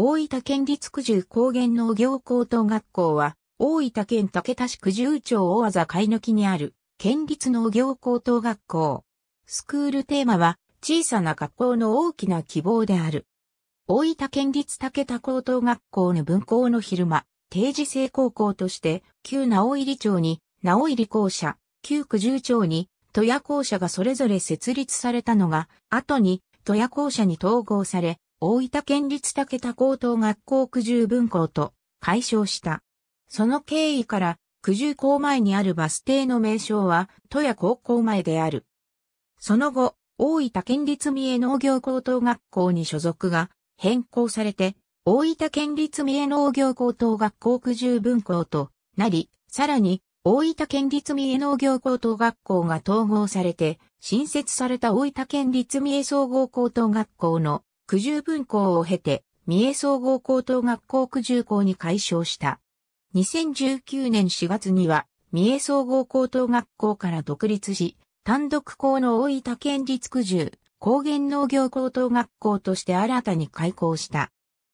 大分県立九十高原農業高等学校は、大分県竹田市九十町大技貝抜にある、県立農業高等学校。スクールテーマは、小さな学校の大きな希望である。大分県立竹田高等学校の分校の昼間、定時制高校として、旧直入町に、直入校舎、旧九十町に、戸屋校舎がそれぞれ設立されたのが、後に、戸屋校舎に統合され、大分県立竹田高等学校九十分校と解消した。その経緯から、九十校前にあるバス停の名称は、都谷高校前である。その後、大分県立三重農業高等学校に所属が変更されて、大分県立三重農業高等学校九十分校となり、さらに、大分県立三重農業高等学校が統合されて、新設された大分県立三重総合高等学校の九十分校を経て、三重総合高等学校九十校に改称した。2019年4月には、三重総合高等学校から独立し、単独校の大分県立九十、高原農業高等学校として新たに開校した。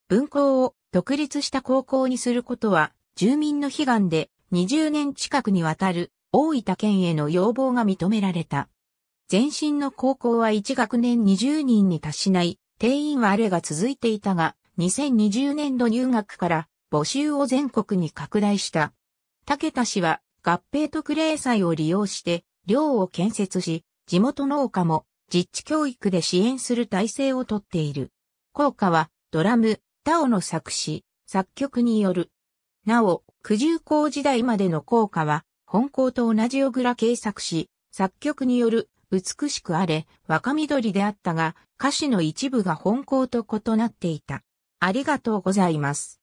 分校を独立した高校にすることは、住民の悲願で20年近くにわたる大分県への要望が認められた。前身の高校は1学年20人に達しない定員割れが続いていたが、2020年度入学から募集を全国に拡大した。竹田氏は合併特例祭を利用して寮を建設し、地元農家も実地教育で支援する体制をとっている。効果はドラム、タオの作詞、作曲による。なお、九重工時代までの効果は、本校と同じ小倉警作詞、作曲による美しくあれ、若緑であったが、歌詞の一部が本校と異なっていた。ありがとうございます。